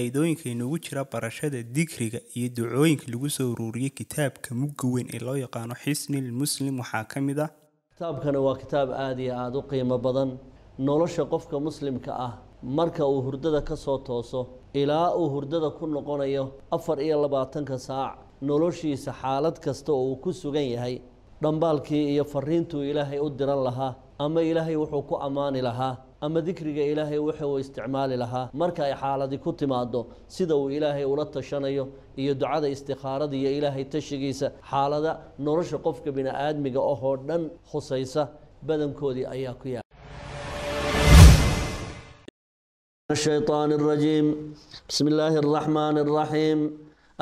faa'iidooyinka inoogu jira barashada dikriga iyo ducooyinka lagu soo uruuriyey kitaabka mugga weyn ee loo yaqaano xisnil muslim waxaa ka mid ah kitaabkani waa kitaab aada iyo aada u qiimo badan nolosha qofka muslimka ah marka uu hurdada ka soo tooso ilaa uu hurdada ku noqonayo afar iyo labaatanka saac noloshiisa xaalad kasta oo uu ku sugan yahay dhambaalkii iyo fariintuu ilaahay u diran lahaa ama ilaahay wuxuu ku ammaani lahaa ama dikriga ilaahay waxa uu isticmaali lahaa marka ay xaaladi ku timaado sida uu ilaahay ula tashanayo iyo ducada istikhaarada iyo ilaahay tashigiisa xaalada nolosha qofka bini aadmiga ahoo dhan husaysa badankoodii ayaa ku yaal الشيطان الرجيم بسم الله الرحمن الرحيم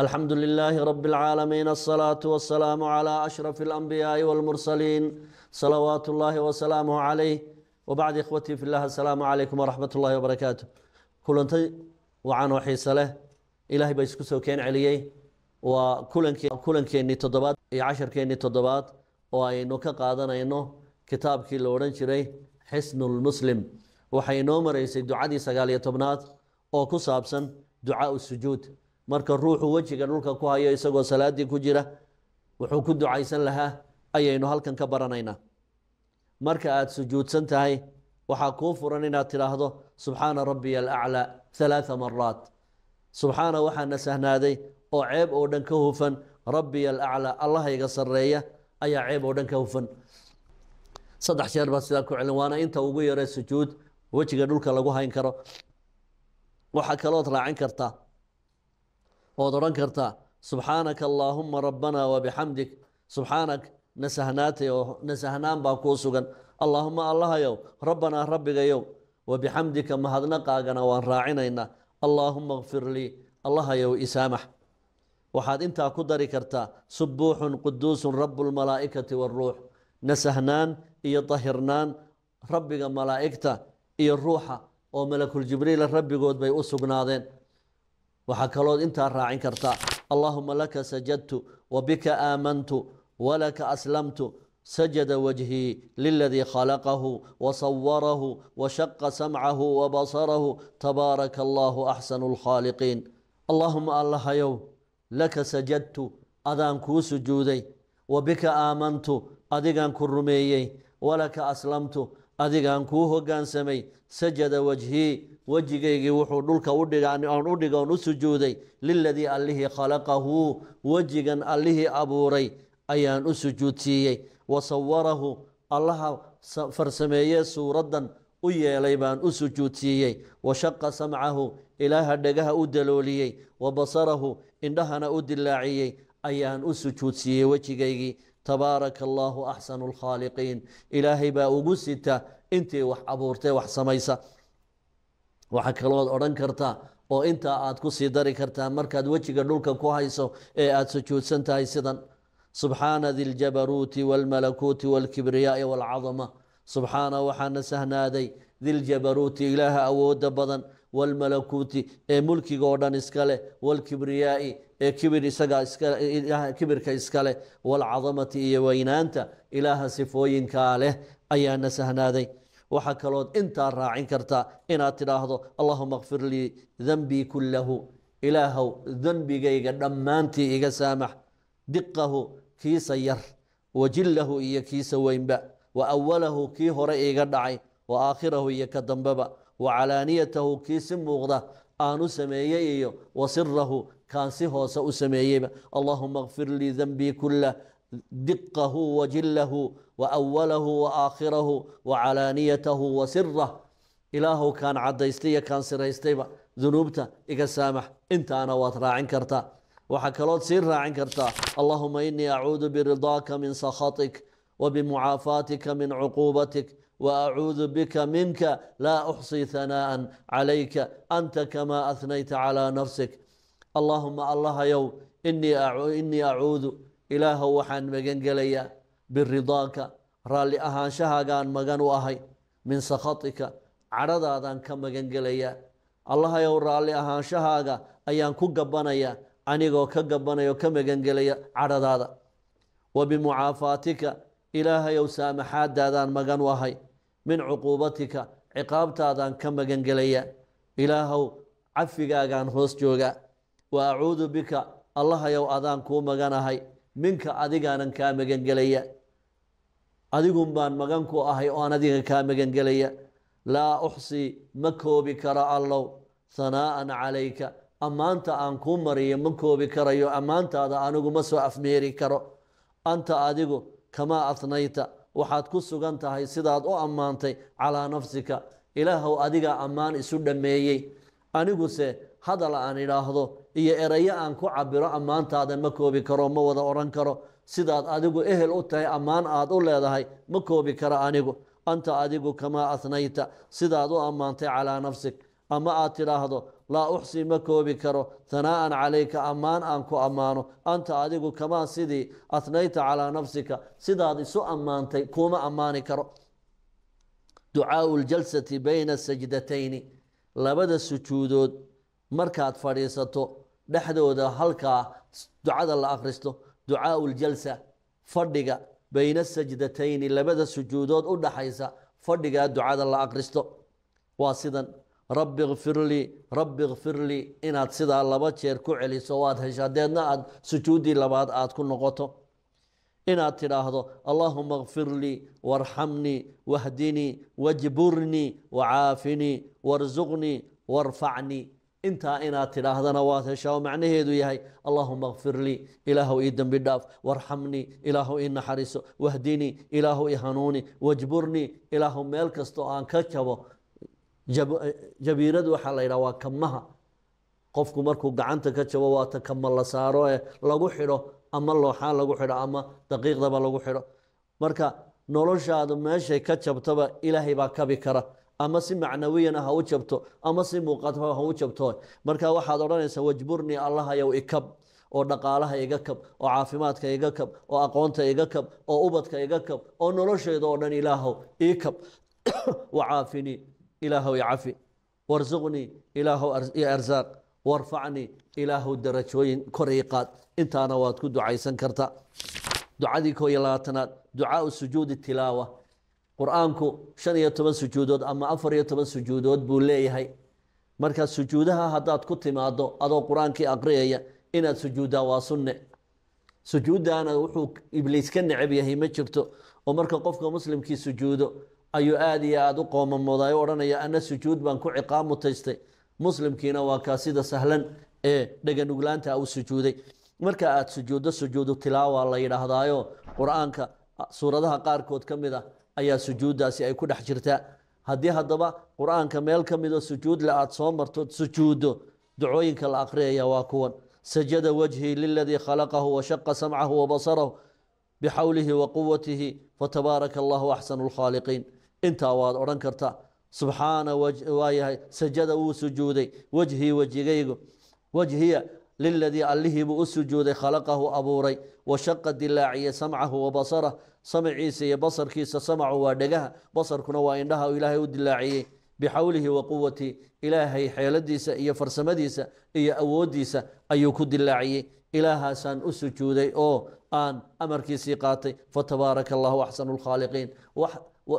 الحمد لله رب العالمين الصلاة والسلام على أشرف الأنبياء والمرسلين صلوات الله وسلامه عليه wbacd ikhwatii fi llah asalaamu calaykum waraxmat ullaahi wabarakaatu kulantay wacanoo xiise leh ilaahay baa isku soo keen celiyey waa kulankeenii toddobaad iyo casharkeennii toddobaad oo aynu ka qaadanayno kitaabkii la odhan jiray xisnu lmuslim waxay inoo maraysay ducadii sagaaliyo tobnaad oo ku saabsan ducaau sujuud marka ruuxuu wejiga dhulka ku hayo isagoo salaadii ku jira wuxuu ku ducaysan lahaa ayaynu halkan ka baranaynaa marka aad sujuudsan tahay waxaa kuu furan inaad tidhaahdo subxaana rabbiya alaclaa halaatha maraat subxaana waxaana sahnaaday oo ceeb oo dhan ka hufan rabbiya alaclaa allahayga sarreeya ayaa ceeb oo dhan ka hufan saddex jeer baa sidaa ku celin waana inta ugu yare sujuud wejiga dhulka lagu hayn karo waxaa kalood raacin kartaa ood odhan kartaa subxaanaka allaahumma rabbanaa wabixamdik subxaanak نسهناتيو نسهنان باكوسوغن اللهم الله يو ربنا ربك يو وبحمدك ما هذنا مهدنقاغنا وان إنا اللهم اغفر لي الله يو إسامح وحاد انت كدري كرتا سبوح قدوس رب الملائكة والروح نسهنان يطهرنان ربك ملائكة إي الروحة ملك الجبريل ربي قد بي أسقناذين وحكالود انت راعين كرتا اللهم لك سجدت وبك آمنت ولك أسلمت سجد وجهي للذي خلقه وصوره وشق سمعه وبصره تبارك الله أحسن الخالقين اللهم الله يو لك سجدت أذان كو سجودي وبك آمنت أذيغان الرميي ولك أسلمت أذيغان كو هغان سمي سجد وجهي وجهي وحو نلقى أدغان أن أدغان سجودي للذي الله خلقه وجهي الله أبوري ayaan u sujuudsiiyey wasawarahu allaha farsameeye suuraddan u yeelay baan u sujuudsiiyey washaqa samcahu ilaaha dhegaha u dalooliyey wa basarahu indhahana u dilaaciyey ayaan u sujuudsiiyey wejigaygii tabaaraka allaahu axsanu lkhaaliqiin ilaahay baa ugu sita intii wax abuurtay wax samaysa waxaa kalood odhan kartaa oo intaa aada ku sii dari kartaa markaad wejiga dhulka ku hayso ee aada sujuudsan tahay sidan سبحان ذي الجبروت والملكوت والكبرياء والعظمة سبحان وحن سهنا ذي ذي الجبروت إله أود بضن والملكوت إيه ملك غودان إسكاله والكبرياء إيه كبر إسكا إسكاله كبر كإسكاله والعظمة إيه وينانت إله سفوين كاله أيان سهنادي وحكالود انت راعين كرتا إن أتراهضو اللهم اغفر لي ذنبي كله إلهو ذنبي جيجا دمانتي إيجا سامح دقه كيس ير وجله إيا كيس وينبا وأوله كي هر إيغا دعي وآخره إيا كدنببا وعلانيته كيس مغضة آن سمي إيو كان كاسي هوس أسمي اللهم اغفر لي ذنبي كله دقه وجله وأوله وآخره وعلانيته وسره إله كان عدى يستي كان سر يستي ذنوبته إيغا سامح انت أنا واتراعين كرتا وحكروت سر عن كرتا اللهم إني أعوذ برضاك من سخطك وبمعافاتك من عقوبتك واعوذ بك منك لا احصي ثناء عليك انت كما اثنيت على نفسك اللهم الله يو اني اني اعوذ اله وحن مجنجليا برضاك رالي اهانشهاغان مجن واهي من سخطك عرضادان مجنجليا الله يو رالي اهانشهاغا ايان كو غبانيا anigoo ka gabanaya oo ka magangelaya cadhadaada wa bimucaafaatika ilaahayow saamaxaadaadaan magan u ahay min cuquubatika ciqaabtaadaan ka magangelaya ilaahow cafigaagaan hoos joogaa wa acuudu bika allahayow adaan kuu magan ahay minka adigaanan kaa magangelaya adigun baan magan ku ahay oo aan adiga kaa magangelaya laa uxsii ma koobi kara allow hanaa'an calayka ammaanta aan kuu mariyo ma koobi karayo ammaantaada anigu ma soo afmeeri karo anta adigu kamaa adnayta waxaad ku sugan tahay sidaad u ammaantay calaa nafsika ilaahw adigaa ammaan isu dhammeeyey aniguse hadal aan idhaahdo iyo erayo aan ku cabiro ammaantaada ma koobi karo ma wada odhan karo sidaad adigu ehel u tahay ammaan aad u leedahay ma koobi karo anigu anta adigu kamaa adnayta sidaad u ammaantay calaa nafsik ama aada tidhaahdo laa uxsii ma koobi karo hanaa'an calayka ammaan aan ku ammaano anta adigu kamaa sidii atnayta calaa nafsika sidaad isu ammaantay kuuma ammaani karo ducaau ljalsati bayna sajdatayni labada sujuudood markaad fadhiisato dhexdooda halkaa ducada la akhristo ducaau ljalsa fadhiga bayna sajdatayni labada sujuudood u dhaxaysa fadhigaa ducada la akhristo waa sidan رب اغفر لي رب اغفر لي إن أتصدى الله جير كوالي سواد هشادنا أد سجودي لباد آد كن نقطه إن أتراهدو اللهم اغفر لي وارحمني واهدني واجبرني وعافني وارزقني وارفعني انت إن أتراهدنا واتشاو معنيه دو يهي اللهم اغفر لي إلهو ايدا بالداف وارحمني إلهو إن حريسو واهدني إلهو إهانوني واجبرني إلهو ميلكستو آن كتشبو Eh, jabiiradu waxaa la yidhaha waa kamaha qofku markuu gacanta ka jabo waata kama la saaro ee lagu xidho ama looxaan lagu xidho ama daqiiqdaba lagu xidho marka noloshaadu meeshay ka jabtaba ilaahay baa kabi kara ama si macnawiyana ah ha u jabto ama si muuqata ha u jabto marka waxaad odhanaysaa wajburnii allahayow ikab oo dhaqaalaha iga kab oo caafimaadka iga kab oo aqoonta iga kab oo ubadka iga kab oo noloshayda oo dhan ilaahow ii kab wacaafinii ilaahw i warzuqnii ilaahw ilaahow iyo arsaaq warfacnii ilaahw darajooyin kor ii qaad intaana waad ku ducaysan karta ducadii koo iyo labaatanaad ducaau sujuudi tilaawa qur-aanku shan iyo toban sujuudood ama afar iyo toban sujuudood buu leeyahay marka sujuudaha haddaad ku timaado adoo qur-aankii aqriyaya inaad sujuuddaa waa sunne sujuuddaana wuxuu ibliis ka necab yahay ma jirto oo marka qofka muslimkii sujuudo ayuu aada iyo aada u qoomamoday o odhanaya ana sujuud baan ku ciqaab mutaystay muslimkiina waa kaa sida sahlan ee dheganuglaanta u sujuuday marka aad sujuuddo sujuudu tilaawa la yidhaahdaayo qur-aanka suuradaha qaarkood ka mid ah ayaa sujuuddaasi ay ku dhex jirtaa haddii haddaba qur-aanka meel ka mido sujuud le aada soo marto sujuuddo ducooyinka la akhriyaya waa kuwan sajada wajhii liladii khalaqahu washaqa samcahu wabasarahu bixawlihi waquwatihi fatabaaraka allahu axsanu lkhaaliqiin intaa waad odhan kartaa subxaana waayahay sajada wuu sujuuday wejhii wejigaygu wejhiya liladii allihii buu u sujuuday khalaqahu abuuray washaqa dilaaciya samcahu wa basarah samaciisa iyo basarkiisa samacu waa dhegaha basarkuna waa indhaha ilaahay u dilaaciyey bixawlihi wa quwatii ilaahay xeeladiisa iyo farsamadiisa iyo awoodiisa ayuu ku dilaaciyey ilaahaasaan u sujuuday oo aan amarkiisii qaatay fatabaaraka allahu axsanu lkhaaliqiin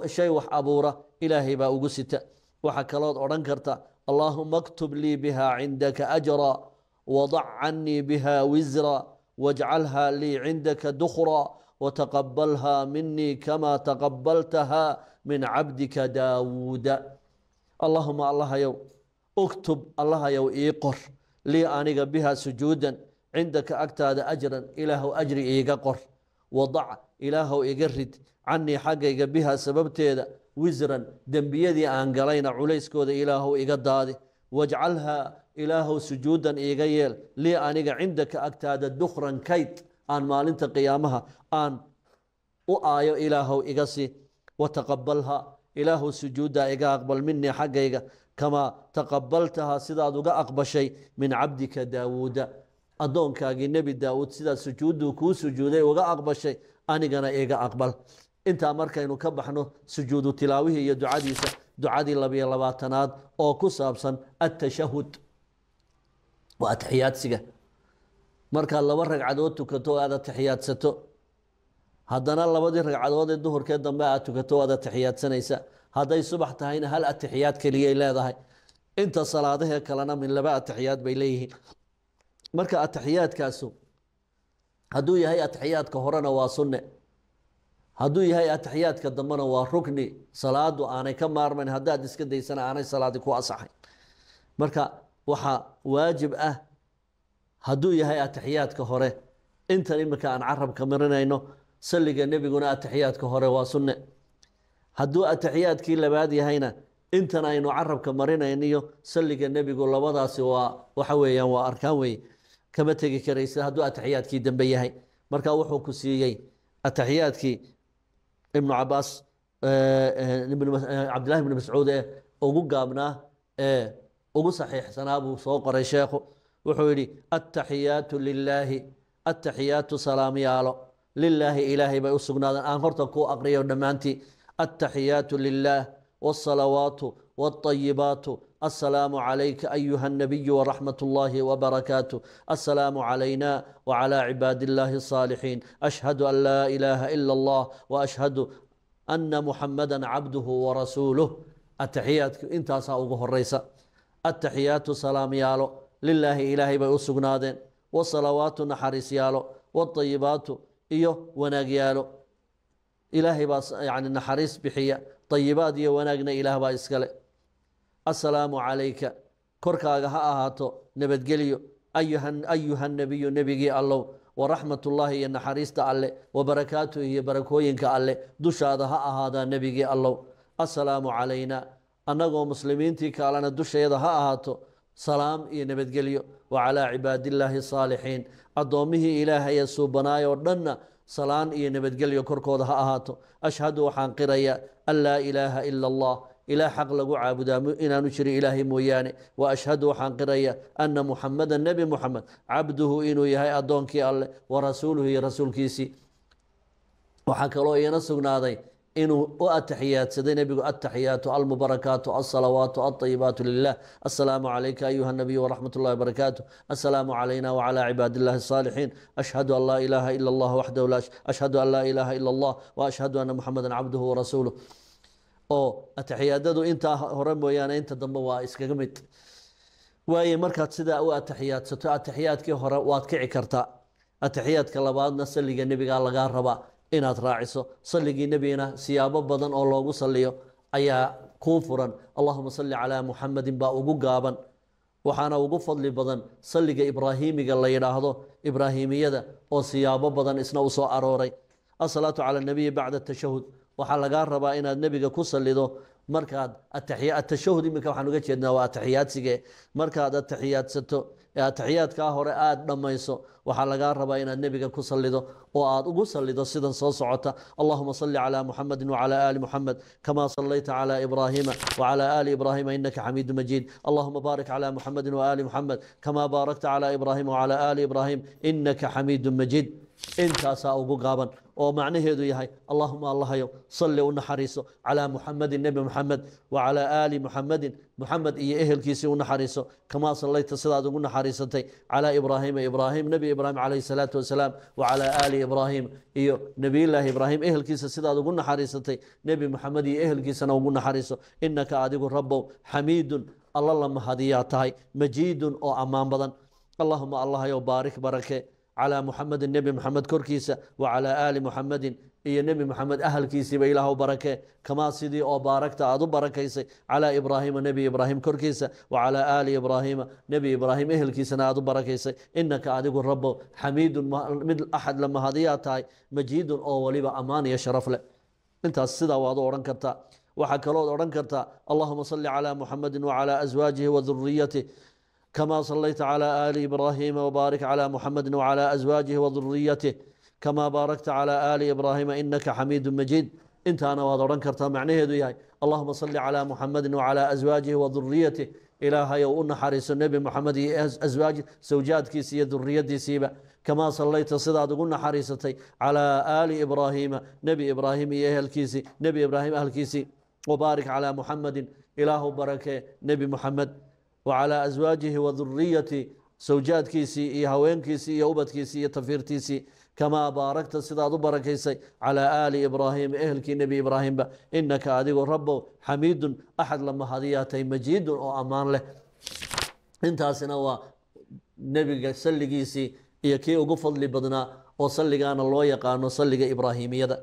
شيء وح أبورة إلهي با أقسط وحك الله اللهم اكتب لي بها عندك أجرا وضع عني بها وزرا واجعلها لي عندك دخرا وتقبلها مني كما تقبلتها من عبدك داود اللهم الله يو اكتب الله يو إيقر لي أنيق بها سجودا عندك أكتاد أجرا إله أجري إيقر وضع إله إيقرد canii xaggayga bihaa sababteeda wisran dembiyadii aan galayna culayskooda ilaahow iga daadi wajcalhaa ilaahow sujuudan iiga yeel lii aniga cindaka agtaada dukran kayd aan maalinta qiyaamaha aan u aayo ilaahow iga sii wataqabalha ilaahow sujuuddaa iga aqbal minii xaggayga kamaa taqabaltahaa sidaad uga aqbashay min cabdika daawuuda addoonkaagii nebi daawuud sidaad sujuudduu kuu sujuuday uga aqbashay anigana iga aqbal intaa markaynu ka baxno sujuudu tilaawihii iyo ducadiisa ducadii labiyo labaatanaad oo ku saabsan atashahud waa atixiyaadsiga markaad laba ragcadood tukato oo aada atixiyaadsato haddana labadii ragcadood ee duhurkee dambe aad tukato o aad atixiyaadsanaysa hadday subax tahayna hal atixiyaad keliyay leedahay inta salaadahee kalena min laba atixiyaad bay leeyihiin marka atixiyaadkaasu hadduu yahay atixiyaadka horena waa sunne hadduu yahay atixiyaadka dambena waa rukni salaadu aanay ka maarmayn haddaad iska daysana aanay salaadi ku asaxayn marka waxaa waajib ah hadduu yahay atixiyaadka hore intan iminka aan carabka marinayno saliga nebiguna atixiyaadka hore waa sunne hadduu atixiyaadkii labaad yahayna intan aynu carabka marinayniyo saliga nebigu labadaasi waa waxa weeyaan waa arkaan weye kama tegi karaysa hadduu atixiyaadkii dambe yahay marka wuxuu ku siiyey atixiyaadkii ابن عباس آه، آه، آه، عبد الله بن مسعود اوغو غابنا اوغو صحيح سنابو سوق الشيخ وحولي التحيات لله التحيات سلام يا لله إلهي ما يسقنا أن هرتكو أقريه ونمانتي التحيات لله والصلوات والطيبات السلام عليك أيها النبي ورحمة الله وبركاته السلام علينا وعلى عباد الله الصالحين أشهد أن لا إله إلا الله وأشهد أن محمدا عبده ورسوله التحيات انت أساؤه الرئيس التحيات سلام يالو لله إلهي نادين والصلوات نحرس يالو والطيبات إيه وناق يالو إلهي يعني نحرس بحية طيبات إيه وناقنا إله بأسقلي السلام عليك كركاغا هاهاتو نبدجليو أيها أيها النبي نبيجي الله ورحمة الله يا نحريست الله وبركاته يا بركوينك الله دوش ها هذا نبيجي الله السلام علينا أنغو مسلمين تي كالنا ها ها هاتو سلام يا جليو وعلى عباد الله الصالحين أدومه إله يسوبنا يودنا سلام يا نبدجليو كركودا هاتو أشهد وحان أن لا إله إلا الله إلى حق لغو عابدا إنا نشري إلهي موياني وأشهد وحان قرية أن محمد النبي محمد عبده إنو يهي أدونك الله ورسوله رسول كيسي الله إينا نادي إنو التحيات سيدي نبي التحيات المباركات الصلوات الطيبات لله السلام عليك أيها النبي ورحمة الله وبركاته السلام علينا وعلى عباد الله الصالحين أشهد أن لا إله إلا الله وحده لا أشهد أن لا إله إلا الله وأشهد أن محمدا عبده ورسوله oo ataxiyaadadu intaa hore mooyaane inta dambe waa iskaga mid waaye markaad sidaa u ataxiyaadsato ataxiyaadkii hore waad kici kartaa ataxiyaadka labaadna saliga nebigaa lagaa rabaa inaad raaciso saligii nebina siyaabo badan oo loogu saliyo ayaa kuu furan allahuma salli calaa muxamedin baa ugu gaaban waxaana ugu fadli badan saliga ibraahimiga la yidhaahdo ibraahiimiyada oo siyaabo badan isna u soo arooray asalaatu cala nabiyi bacda tashahud waxaa lagaa rabaa inaad nebiga ku salido markaad ataxiya atashahud iminka waxaan uga jeednaa waa ataxiyaadsige markaad ataxiyaadsato ee ataxiyaadkaa hore aad dhammayso waxaa lagaa rabaa inaad nebiga ku salido oo aad ugu salido sidan soo socota allahuma salli calaa muxamedin wacalaa aali muxamed kamaa sallayta calaa ibraahiima wacalaa aali ibraahiima innaka xamiidu majiid allahuma baarik calaa muxamedin waaali muxamed kamaa baarakta calaa ibraahiima wacalaa aali ibraahiim innaka xamiidu majiid انت اسا اوغو غابن او معنيه دو يهي اللهم الله يو صلي ونحريسو على محمد النبي محمد وعلى آل محمد محمد اي اهل كيسي ونحريسو كما صليت صداد ونحريسنتي على إبراهيم إبراهيم نبي إبراهيم عليه الصلاة والسلام وعلى آل إبراهيم ايو نبي الله إبراهيم اهل كيسي صداد ونحريسنتي نبي محمد اي اهل كيسي ونحريسو انك آدق رب حميد الله اللهم هدياتاي مجيد او امام بدن اللهم الله يبارك بركه على محمد النبي محمد كركيس وعلى آل محمد إيا نبي محمد أهل كيسي بإله وبركة كما سيدي أو باركت أدو بركيسي على إبراهيم نبي إبراهيم كركيس وعلى آل إبراهيم نبي إبراهيم أهل كيسنا أدو بركيسي إنك أدو الرب حميد مثل أحد لما هذه مجيد أو وليبا أمان يشرف له أنت السيدة وأدو أورنكرتا وحكى الله أورنكرتا اللهم صل على محمد وعلى أزواجه وذريته كما صليت على آل إبراهيم وبارك على محمد وعلى أزواجه وذريته كما باركت على آل إبراهيم إنك حميد مجيد انت أنا وضرن كرتا معنيه دياي اللهم صل على محمد وعلى أزواجه وذريته إلهي وأن حريص النبي محمد أزواج زوجاتك سي ذريتي سيبا كما صليت صداد قلنا حريصتي على آل إبراهيم نبي إبراهيم أهل كيسي نبي إبراهيم أهل كيسي وبارك على محمد إله بركة نبي محمد وعلى أزواجه وذرية سوجات كيسي يهوين كيسي يوبت كيسي يتفير تيسي كما باركت سداد بركيسي على آل إبراهيم إهلك نبي إبراهيم با إنك أدق رب حميد أحد لما هذياتي مجيد أو أمان له انت سنوى نبي سلقيسي إيه يكي أقفض لبدنا وصلقان الله يقان وصلق إبراهيم يدا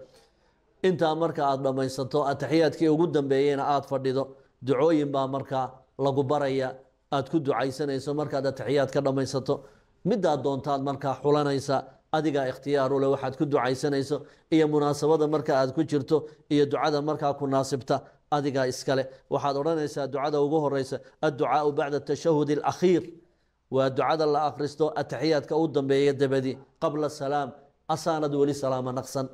انت أمرك آد ما يسنتو أتحيات وقدم بيين آد فرددو دعوين با لقبريا aad ku ducaysanayso markaad atixiyaad ka dhammaysato midaad doontaad markaa xulanaysa adigaa ikhtiyaarule waxaad ku ducaysanayso iyo munaasabada marka aad ku jirto iyo ducada markaa ku naasibta adigaa iskale waxaad odhanaysaa ducada ugu horeysa adducaau bacda atashahud alakhiir waa ducada la akhristo atixiyaadka u dambeeya dabadi qabla salaam asaanad weli salaama naqsan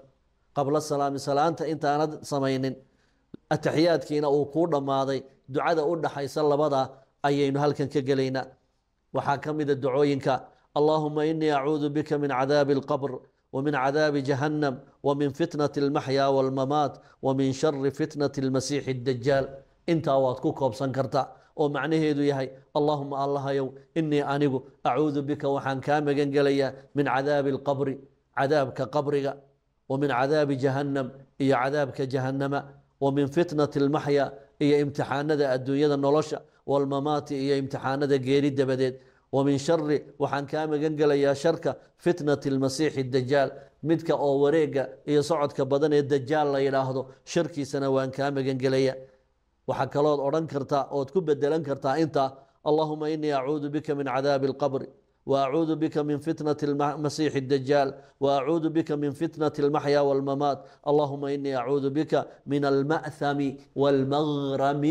qabla salaami salaanta intaanad samaynin atixiyaadkiina uu kuu dhammaaday ducada u dhaxaysa labadaa ayaynu halkan ka gelaynaa waxaa ka mida ducooyinka allahuma inii acuudu bika min cadaabi اlqabr ومن عذاب جهنم ومن فتنة المحيا والممات ومن شر فتنة المسيح الدجال انت اواد كوكوب سنكرتا او معنيه دو يهي اللهم الله يو اني انيغو اعوذ بك وحان كامغن غليا من عذاب القبر عذاب كقبرك ومن عذاب جهنم اي عذاب كجهنم ومن فتنة المحيا اي امتحان ذا الدنيا نولشا walmamaati iyo imtixaanada geeri dabadeed wa min shari waxaan kaa magangelayaa sharka fitnati almasiixi dajaal midka oo wareega iyo socodka badan ee dajaal la yidhaahdo sharkiisana waan kaa magan gelaya waxaa kalood odhan kartaa ood ku bedelan kartaa intaa allahuma inii acuudu bika min cadaabi alqabri وأعوذ بك من فتنة المسيح الدجال وأعوذ بك من فتنة المحيا والممات اللهم إني أعوذ بك من المأثم والمغرم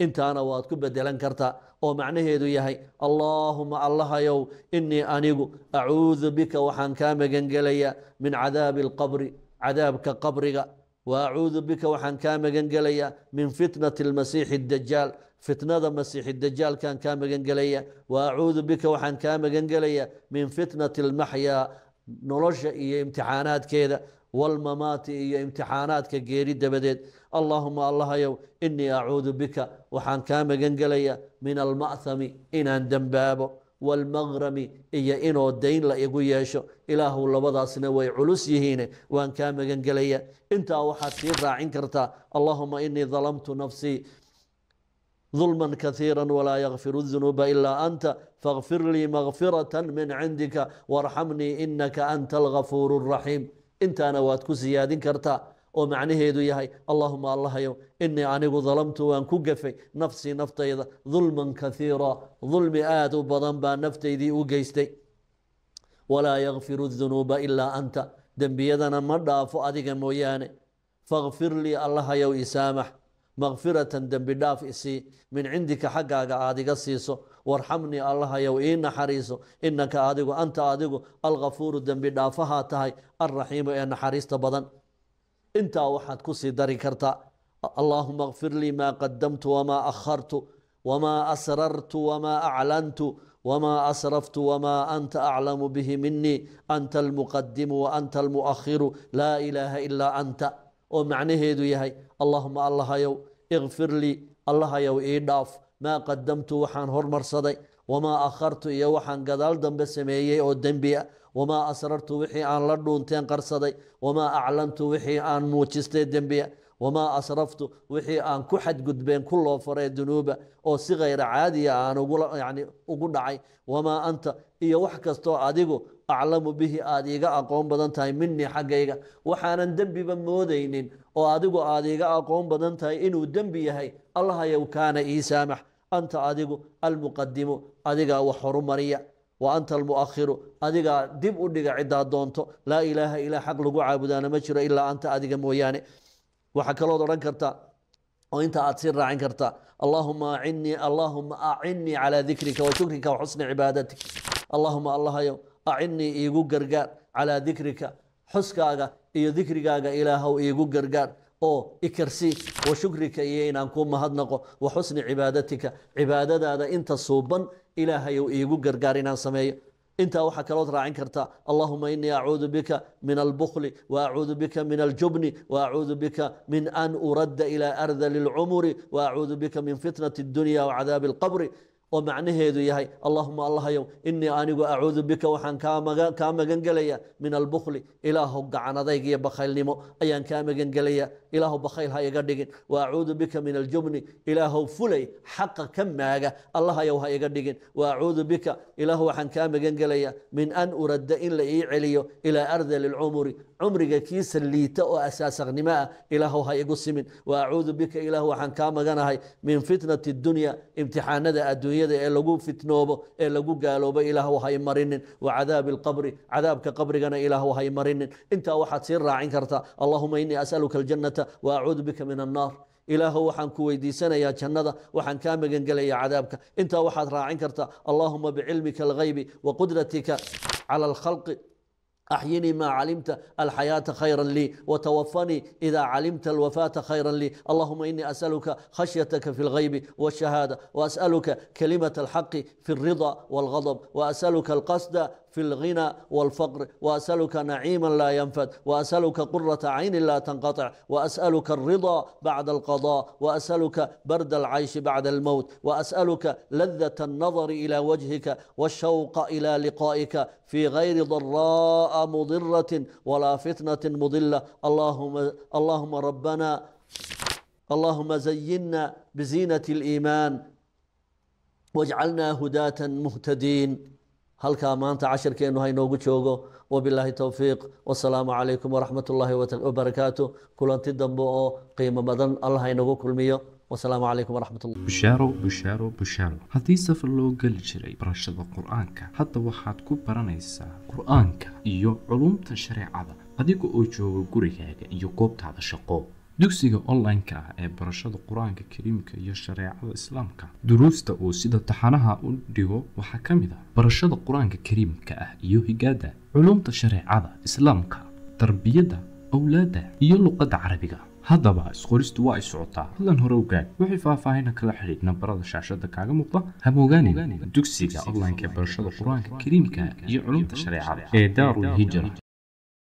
انت أنا وأتك بدلن كرتا ومعنى هيدو يهي اللهم الله يو إني أنيق أعوذ بك وحنكام كام جنجليا من عذاب القبر عذابك قبرك وأعوذ بك وحنكام كام جنجليا من فتنة المسيح الدجال fitnada masiixi dajaalkan kaa magangelaya wa acuudu bika waxaan kaa magangelaya min fitnati almaxyaa nolosha iyo imtixaanaadkeeda walmamaati iyo imtixaanaadka geeri dabadeed allahuma allahayow inii acuudu bika waxaan kaa magangelaya min alma'thami inaan dambaabo walmaqrami iyo inoo dayn la igu yeesho ilaahu labadaasna way culus yihiine waan kaa magangelaya intaa waxaad sii raacin kartaa allahuma inii dalamtu nafsii ظلما كثيرا ولا يغفر الذنوب إلا أنت فاغفر لي مغفرة من عندك وارحمني إنك أنت الغفور الرحيم انت أنا واتكو زيادين كرتا ومعنهيدو يهي اللهم الله يو إني أنيقو ظلمت وأن كوكفي نفسي نفتي ظلما كثيرا ظلم آت بضنبا نفتي ذي وقيستي ولا يغفر الذنوب إلا أنت دنبيدنا مدافو أديك موياني فاغفر لي الله يو إسامح مغفرة دنب داف إسي من عندك حقا عادق السيسو وارحمني الله يو إن حريسو إنك عادق أنت عادق الغفور دنب دافها تهي الرحيم إن حريست تبضن انت وحد كسي داري كرتا اللهم اغفر لي ما قدمت وما أخرت وما أسررت وما أعلنت وما أسرفت وما أنت أعلم به مني أنت المقدم وأنت المؤخر لا إله إلا أنت أو معنيه يهي اللهم الله يو اغفر لي الله يو إيداف ما قدمت وحان هر مرصدي وما أخرت يو وحان قدال دم بسمية أو دنبية وما أسررت وحي عن لردون تين قرصدي وما أعلنت وحي عن موتشستي دنبية wamaa asraftu wixii aan ku xadgudbeen ku loofaree dunuuba oo si khayra caadiya aan yani ugu dhacay wamaa anta iyo wax kastoo adigu aclamu bihi aada iiga aqoon badan tahay minii xaggayga waxaanan dembiba moodaynin oo adigu aada iiga aqoon badan tahay inuu dembi yahay allahayow kaana ii saamax anta adigu almuqadimu adigaa wax horumariya wa anta almuakhiru adigaa dib u dhiga ciddaa doonto laa ilaaha ilaa xaq lagu caabudaana ma jiro ilaa anta adiga mooyaane وحكالو دوران كرتا أنت اتصير راعين كرتا اللهم اعني اللهم اعني على ذكرك وشكرك وحسن عبادتك اللهم الله يو اعني ايقو قرقار على ذكرك حسكا اغا ايو ذكرك اغا الهو ايقو قرقار او اكرسي وشكرك ايين انكو مهدنقو وحسن عبادتك عبادة هذا انت صوبا الهيو ايقو قرقار انان سمي أنت وحك الله راعين كرتا اللهم إني أعوذ بك من البخل وأعوذ بك من الجبن وأعوذ بك من أن أرد إلى أرذل العمر وأعوذ بك من فتنة الدنيا وعذاب القبر ومعنيه ذيها اللهم الله يوم إني أني أعوذ بك وحن كام كام جنجليا من البخل إله جعنا ذيك يا بخيل نمو أيا كام جنجليا إله بخيل هاي قديقين وأعوذ بك من الجبن إله فلي حق كم ماجا الله يوم هاي قديقين وأعوذ بك إله وحن كام جنجليا من أن أرد إن لي إلى أرض للعمر cumriga kiisa liita oo asaasaqnimo ah ilaahow ha igu simin wa acuudu bika ilaah waxaan kaa maganahay min fitnati dunya imtixaanada adduunyada ee lagu fitnoobo ee lagu gaaloobo ilaahw ha imarinin wa cadaabi alqabri cadaabka qabrigana ilaahw ha imarinin intaa waxaad sii raacin kartaa allahuma inii asaluka aljannata wa acuudu bika min annaar ilaahow waxaan ku weydiisanayaa jannada waxaan kaa magangelayaa cadaabka intaa waxaad raacin kartaa allaahuma bicilmika alghaybi wa qudratika cala alkhalqi أحيني ما علمت الحياة خيرا لي وتوفني إذا علمت الوفاة خيرا لي اللهم إني أسألك خشيتك في الغيب والشهادة وأسألك كلمة الحق في الرضا والغضب وأسألك القصد في الغنى والفقر وأسألك نعيما لا ينفد وأسألك قرة عين لا تنقطع وأسألك الرضا بعد القضاء وأسألك برد العيش بعد الموت وأسألك لذة النظر إلى وجهك والشوق إلى لقائك في غير ضراء مضرة ولا فتنة مضلة اللهم, اللهم ربنا اللهم زينا بزينة الإيمان واجعلنا هداة مهتدين halkaa maanta casharkeenu haynoogu joogo wabilaahi towfiiq wasalaamu calaykum waraxmat ullaahi wabarakaatu kulanti dambe oo qiimo badan allah inagu kulmiyo wasalaamu calaykum waraxmat bushaaro bushaaro bushaaro haddii safar loo geli jiray barashada qur-aanka hadda waxaad ku baranaysaa qur-aanka iyo culumta shareecada adiga oo jooga gurigaaga iyo goobtaada shaqo dugsiga online-ka ah ee barashada qur-aanka kariimka iyo shareecada islaamka duruusta uu sida taxanaha u dhigo waxaa ka mid ah barashada qur-aanka kariimka ah iyo higaada culumta shareecada islaamka tarbiyadda awlaadda iyo luqadda carabiga haddaba isqoristu waa ay socotaa fadlan hore ogaad wixii faahfaahina kala xidhiid nambarada shaashada kaaga muuqda hamogaanin dugsiga online ee barashada qur-aanka kariimka iyo culumta shareecada ee daarul